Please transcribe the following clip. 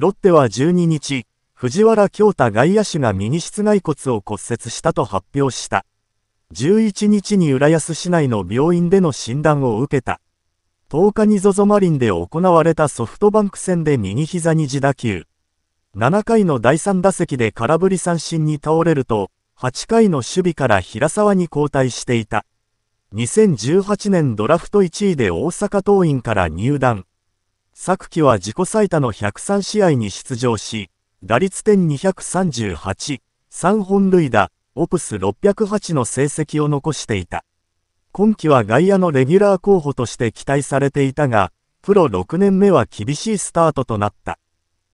ロッテは12日、藤原京太外野手が右室内骨を骨折したと発表した。11日に浦安市内の病院での診断を受けた。10日に ZOZO マリンで行われたソフトバンク戦で右膝に自打球。7回の第3打席で空振り三振に倒れると、8回の守備から平沢に交代していた。2018年ドラフト1位で大阪桐蔭から入団。昨季は自己最多の103試合に出場し、打率点238、3本塁打、オプス608の成績を残していた。今季は外野のレギュラー候補として期待されていたが、プロ6年目は厳しいスタートとなった。